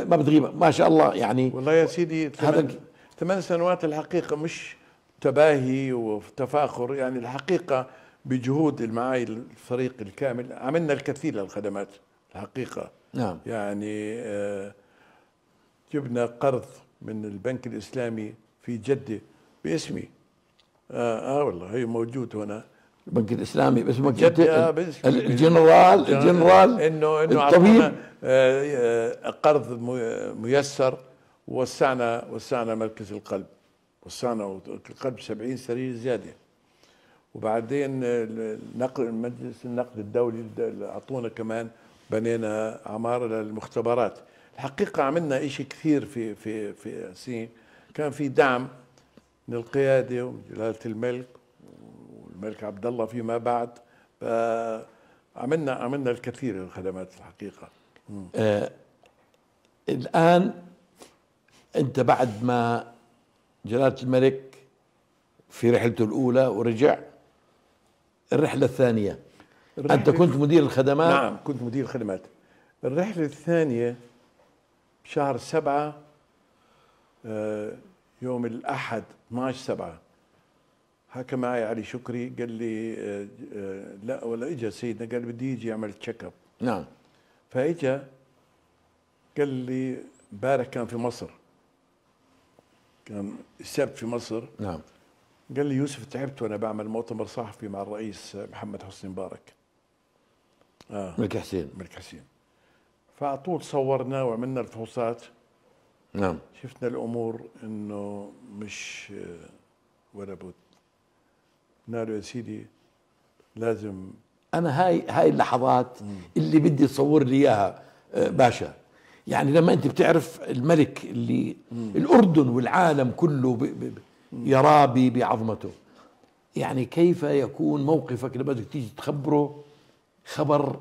ما بتغيب ما شاء الله يعني والله يا سيدي ثمان, ثمان سنوات الحقيقه مش تباهي وتفاخر يعني الحقيقه بجهود المعاي الفريق الكامل عملنا الكثير للخدمات الحقيقة نعم. يعني آه، جبنا قرض من البنك الإسلامي في جدة باسمي آه, آه والله هي موجود هنا البنك الاسلامي جدة آه كنت الجنرال الجنرال انه انه الطبيب آه، آه، قرض ميسر وسعنا وسعنا مركز القلب وسعنا القلب 70 سرير زياده وبعدين نقل مجلس النقد الدولي اعطونا كمان بنينا عماره للمختبرات الحقيقه عملنا شيء كثير في في في سين كان في دعم من القياده وجلاله الملك والملك عبد الله فيما بعد عملنا عملنا الكثير من الخدمات الحقيقه آه الان انت بعد ما جلاله الملك في رحلته الاولى ورجع الرحلة الثانية الرحلة أنت كنت مدير الخدمات نعم كنت مدير الخدمات الرحلة الثانية شهر سبعة آه، يوم الأحد 12 سبعة حكى معي علي شكري قال لي آه، آه، لا ولا اجى سيدنا قال بدي يجي يعمل تشيك اب نعم فاجى قال لي مبارك كان في مصر كان السبت في مصر نعم قال لي يوسف تعبت وانا بعمل مؤتمر صحفي مع الرئيس محمد حسني مبارك آه ملك حسين ملك حسين فعطول صورنا وعملنا الفحوصات نعم شفنا الامور انه مش آه، ولا بد قلنا له يا سيدي لازم انا هاي هاي اللحظات مم. اللي بدي تصور لي اياها آه، باشا يعني لما انت بتعرف الملك اللي مم. الاردن والعالم كله يرابي بعظمته يعني كيف يكون موقفك لما بدك تيجي تخبره خبر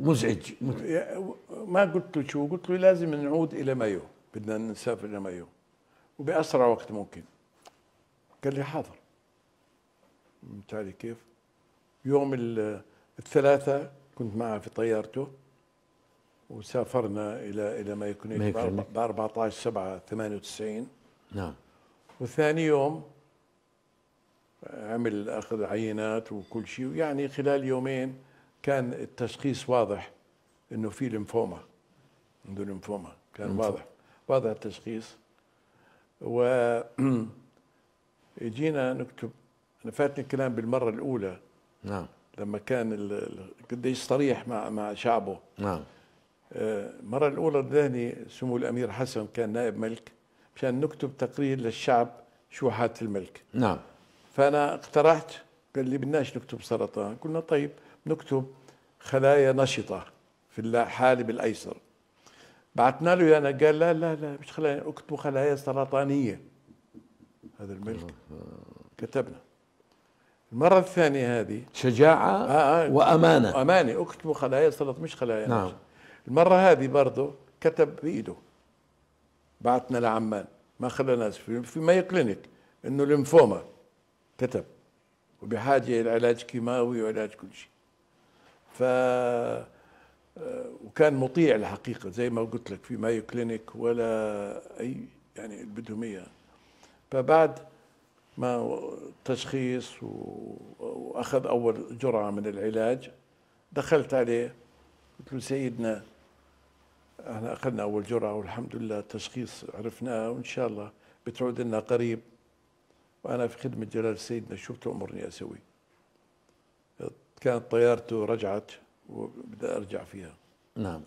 مزعج ما قلت له شو قلت له لازم نعود الى مايو بدنا نسافر الى مايو وباسرع وقت ممكن قال لي حاضر فهمت علي كيف؟ يوم الثلاثاء كنت معه في طيارته وسافرنا الى الى ما يكون ب 14 7 98 نعم وثاني يوم آه، عمل اخذ عينات وكل شيء ويعني خلال يومين كان التشخيص واضح انه في لمفوما عنده لمفوما كان واضح واضح التشخيص و جينا نكتب انا فاتني الكلام بالمره الاولى نعم لما كان ال... قديش صريح مع مع شعبه نعم المره آه، الاولى ذهني سمو الامير حسن كان نائب ملك مشان نكتب تقرير للشعب شو حاله الملك نعم فانا اقترحت قال لي بدناش نكتب سرطان قلنا طيب نكتب خلايا نشطه في الحالب الايسر بعثنا له ايانا يعني قال لا لا لا مش خلايا اكتبوا خلايا سرطانيه هذا الملك كتبنا المرة الثانية هذه شجاعة آه آه وأمانة أمانة اكتبوا خلايا سرطان مش خلايا نعم المرة هذه برضه كتب بإيده بعثنا لعمان ما خلنا في, في ماي كلينيك انه ليمفوما كتب وبحاجه الى علاج كيماوي وعلاج كل شيء ف وكان مطيع الحقيقه زي ما قلت لك في مايو كلينيك ولا اي يعني بدهم اياه فبعد ما تشخيص واخذ اول جرعه من العلاج دخلت عليه قلت له سيدنا احنا اخذنا اول جرعه والحمد لله التشخيص عرفناه وان شاء الله بتعود لنا قريب وانا في خدمه جلال سيدنا شو بتامرني اسوي كانت طيارته رجعت وبدي ارجع فيها نعم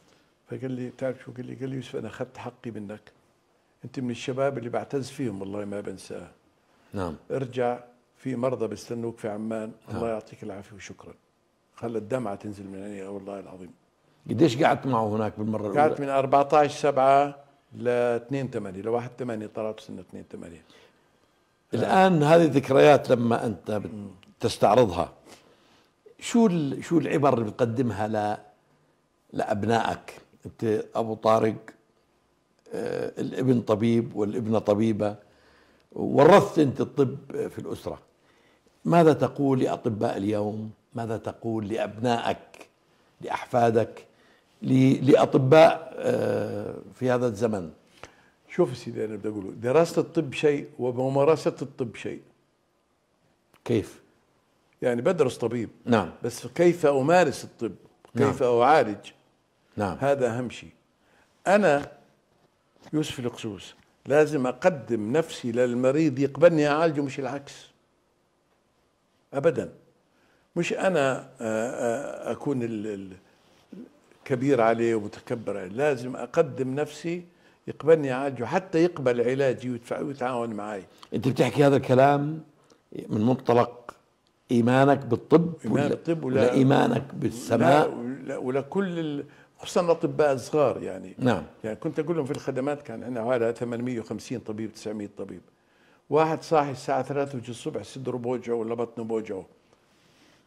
فقال لي بتعرف شو قال لي قال لي يوسف انا اخذت حقي منك انت من الشباب اللي بعتز فيهم والله ما بنساه نعم ارجع في مرضى بيستنوك في عمان نعم. الله يعطيك العافيه وشكرا خلى الدمعه تنزل من عيني والله العظيم قديش قعدت معه هناك بالمره الاولى؟ قعدت من 14 7 ل 2 8 ل 1 8 طلعت سنه 2 8 الان هذه الذكريات لما انت تستعرضها شو شو العبر اللي بتقدمها ل لابنائك انت ابو طارق آه الابن طبيب والابنه طبيبه ورثت انت الطب في الاسره ماذا تقول لاطباء اليوم ماذا تقول لابنائك لاحفادك لاطباء آه، في هذا الزمن شوف سيدي انا بدي اقوله دراسه الطب شيء وممارسه الطب شيء كيف يعني بدرس طبيب نعم بس كيف امارس الطب نعم. كيف نعم. اعالج نعم هذا اهم شيء انا يوسف القسوس لازم اقدم نفسي للمريض يقبلني اعالجه مش العكس ابدا مش انا آه، آه، اكون ال كبير عليه ومتكبر عليه لازم أقدم نفسي يقبلني يعالجه حتى يقبل علاجي ويتعاون معي انت بتحكي هذا الكلام من منطلق ايمانك بالطب ايمان ولا بالطب ولا, ولا ايمانك بالسماء لا, ولا كل ال... خصوصا الاطباء الصغار يعني نعم يعني كنت اقول لهم في الخدمات كان عندنا حوالي 850 طبيب 900 طبيب واحد صاحي الساعه 3 وجه الصبح صدره بوجعه ولا بطنه بوجعه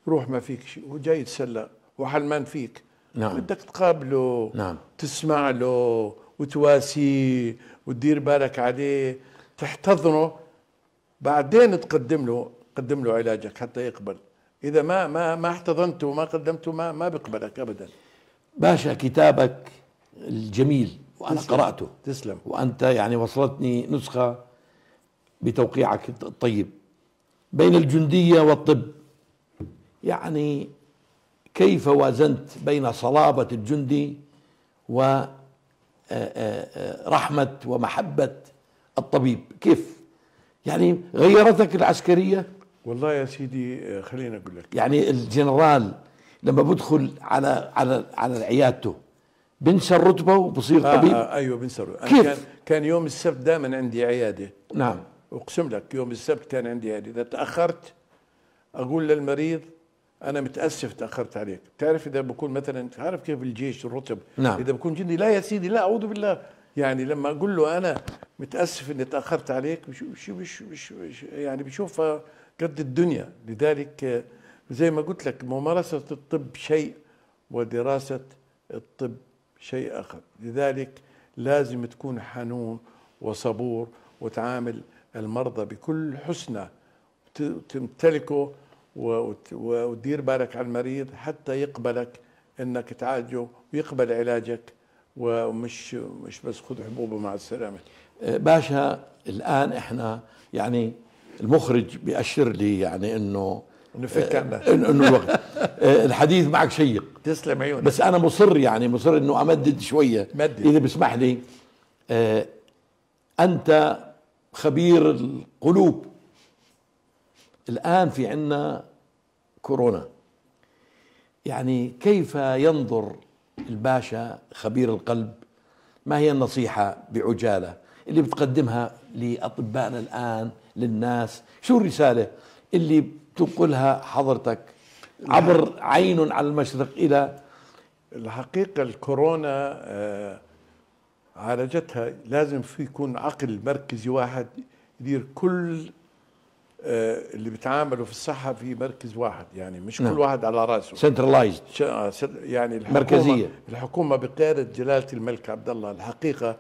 روح ما فيك شيء وجاي يتسلى وحلمان فيك نعم بدك تقابله نعم تسمع له وتواسيه وتدير بالك عليه تحتضنه بعدين تقدم له قدم له علاجك حتى يقبل اذا ما ما ما احتضنته وما قدمته ما ما بيقبلك ابدا باشا كتابك الجميل وانا تسلم. قراته تسلم وانت يعني وصلتني نسخه بتوقيعك الطيب بين الجنديه والطب يعني كيف وازنت بين صلابة الجندي ورحمة آه، آه، آه، ومحبة الطبيب كيف يعني غيرتك العسكرية والله يا سيدي خليني أقول لك يعني الجنرال لما بدخل على على على عيادته بنسى الرتبه وبصير آه طبيب آه ايوه بنسى كيف؟ كان كان يوم السبت دائما عندي عياده نعم اقسم لك يوم السبت كان عندي عياده اذا تاخرت اقول للمريض انا متاسف تاخرت عليك تعرف اذا بكون مثلا عارف كيف الجيش الرتب نعم. اذا بكون جندي لا يا سيدي لا اعوذ بالله يعني لما اقول له انا متاسف اني تاخرت عليك مش مش مش, مش, مش يعني بشوفها قد الدنيا لذلك زي ما قلت لك ممارسه الطب شيء ودراسه الطب شيء اخر لذلك لازم تكون حنون وصبور وتعامل المرضى بكل حسنى تمتلكه وتدير بالك على المريض حتى يقبلك انك تعالجه ويقبل علاجك ومش مش بس خذ حبوبه مع السلامه أه، باشا الان احنا يعني المخرج بيأشر لي يعني انه نفك أه، عنها انه الوقت أه، الحديث معك شيق تسلم عيونك بس انا مصر يعني مصر انه امدد شويه مدد. اذا بسمح لي آه انت خبير القلوب الان في عندنا كورونا يعني كيف ينظر الباشا خبير القلب ما هي النصيحة بعجالة اللي بتقدمها لأطبائنا الآن للناس شو الرسالة اللي بتنقلها حضرتك عبر عين على المشرق إلى الحقيقة الكورونا آه، عالجتها لازم في يكون عقل مركزي واحد يدير كل آه، اللي بيتعاملوا في الصحة في مركز واحد يعني مش نعم. كل واحد على راسه آه، سنترلايزد يعني الحكومة مركزية الحكومة بقيادة جلالة الملك عبد الله الحقيقة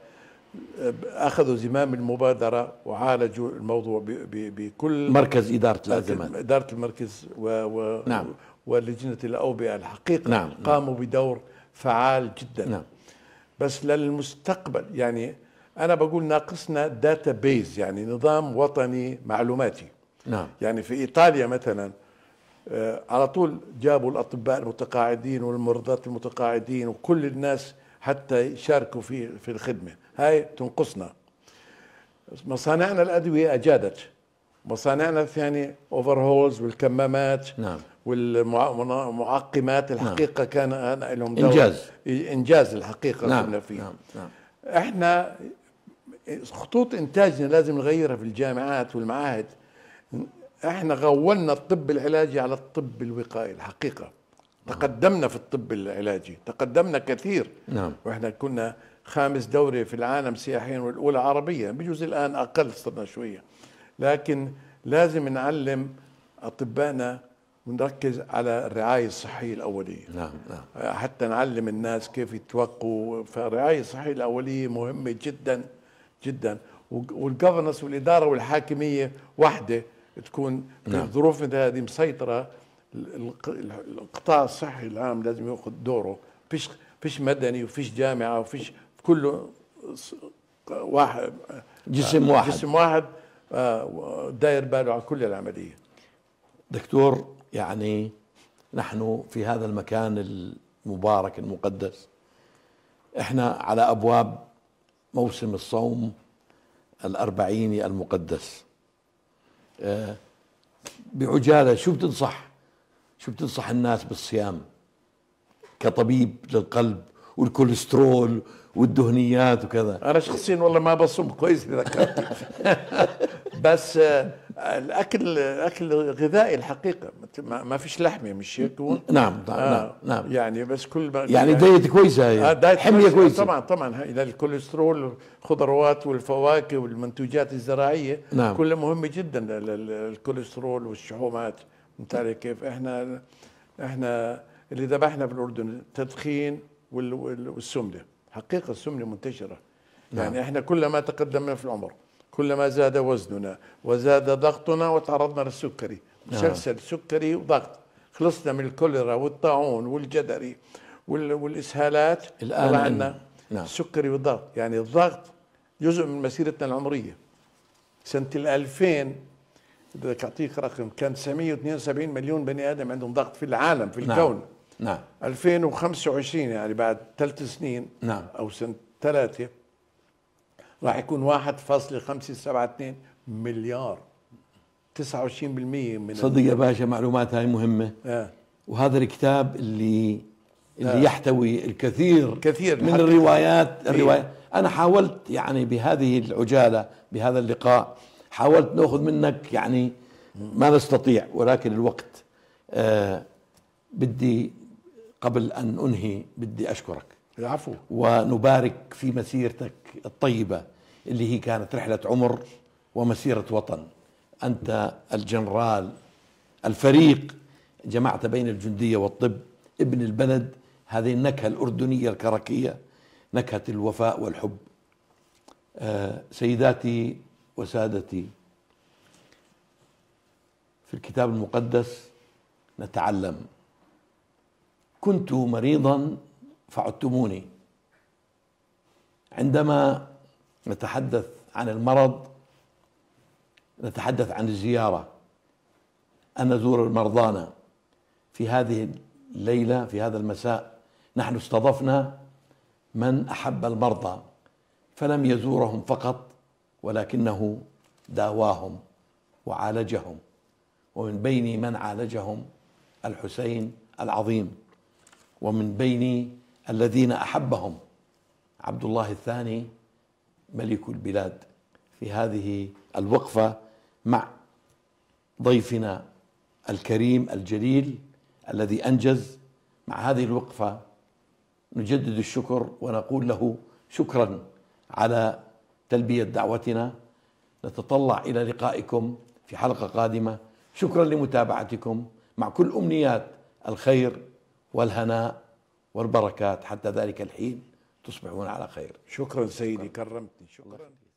آه، أخذوا زمام المبادرة وعالجوا الموضوع بكل مركز إدارة الأزمات إدارة المركز و, و نعم. ولجنة الأوبئة الحقيقة نعم. نعم. قاموا نعم. بدور فعال جدا نعم. بس للمستقبل يعني أنا بقول ناقصنا داتا بيز يعني نظام وطني معلوماتي نعم يعني في ايطاليا مثلا آه، على طول جابوا الاطباء المتقاعدين والمرضى المتقاعدين وكل الناس حتى يشاركوا في في الخدمه هاي تنقصنا مصانعنا الادويه اجادت مصانعنا الثانيه اوفر هولز والكمامات نعم والمعقمات نعم. الحقيقه نعم. كان لهم انجاز انجاز الحقيقه نعم. كنا فيه نعم. نعم. احنا خطوط انتاجنا لازم نغيرها في الجامعات والمعاهد احنا غولنا الطب العلاجي على الطب الوقائي الحقيقه نعم. تقدمنا في الطب العلاجي تقدمنا كثير نعم واحنا كنا خامس دوري في العالم سياحيا والاولى عربيه بجوز الان اقل صرنا شويه لكن لازم نعلم اطبائنا ونركز على الرعايه الصحيه الاوليه نعم نعم حتى نعلم الناس كيف يتوقوا فالرعايه الصحيه الاوليه مهمه جدا جدا والجفرنس والاداره والحاكميه واحده تكون نعم. الظروف مثل هذه مسيطره القطاع الصحي العام لازم ياخذ دوره فيش فيش مدني وفيش جامعه وفيش كله آه، واحد جسم واحد جسم آه، واحد داير باله على كل العمليه دكتور يعني نحن في هذا المكان المبارك المقدس احنا على ابواب موسم الصوم الاربعيني المقدس بعجاله شو بتنصح شو بتنصح الناس بالصيام كطبيب للقلب والكوليسترول والدهنيات وكذا انا شخصيا والله ما بصوم كويس اذا بس آه، الاكل الاكل الغذائي الحقيقه ما فيش لحمه مش هيك نعم نعم آه نعم،, نعم يعني بس كل ما يعني دايت كويسه هي آه دايت حميه كويسه طبعا طبعا الكوليسترول الخضروات والفواكه والمنتوجات الزراعيه نعم. كلها مهمه جدا الكوليسترول والشحومات انت كيف احنا احنا اللي ذبحنا في الاردن التدخين والسمنه حقيقه السمنه منتشره نعم. يعني احنا كلما تقدمنا في العمر كلما زاد وزننا وزاد ضغطنا وتعرضنا للسكري مسلسل نعم. سكري وضغط خلصنا من الكوليرا والطاعون والجدري والاسهالات الان عندنا نعم. السكري والضغط يعني الضغط جزء من مسيرتنا العمريه سنه ال 2000 بدك اعطيك رقم كان 972 مليون بني ادم عندهم ضغط في العالم في نعم. الكون نعم. نعم 2025 يعني بعد ثلاث سنين نعم او سنه ثلاثه راح يكون 1.572 مليار 29% من صدق يا باشا معلومات هاي مهمه آه. وهذا الكتاب اللي اللي آه. يحتوي الكثير كثير من الروايات إيه. الروايات انا حاولت يعني بهذه العجاله بهذا اللقاء حاولت ناخذ منك يعني ما نستطيع ولكن الوقت آه بدي قبل ان انهي بدي اشكرك العفو ونبارك في مسيرتك الطيبة اللي هي كانت رحلة عمر ومسيرة وطن أنت الجنرال الفريق جمعت بين الجندية والطب ابن البلد هذه النكهة الأردنية الكركية نكهة الوفاء والحب آه، سيداتي وسادتي في الكتاب المقدس نتعلم كنت مريضا فعدتموني عندما نتحدث عن المرض نتحدث عن الزيارة أن نزور مرضانا في هذه الليلة في هذا المساء نحن استضفنا من أحب المرضى فلم يزورهم فقط ولكنه داواهم وعالجهم ومن بين من عالجهم الحسين العظيم ومن بين الذين أحبهم عبد الله الثاني ملك البلاد في هذه الوقفة مع ضيفنا الكريم الجليل الذي أنجز مع هذه الوقفة نجدد الشكر ونقول له شكرا على تلبية دعوتنا نتطلع إلى لقائكم في حلقة قادمة شكرا لمتابعتكم مع كل أمنيات الخير والهناء والبركات حتى ذلك الحين تصبحون على خير شكرا سيدي شكرا. كرمتني شكرا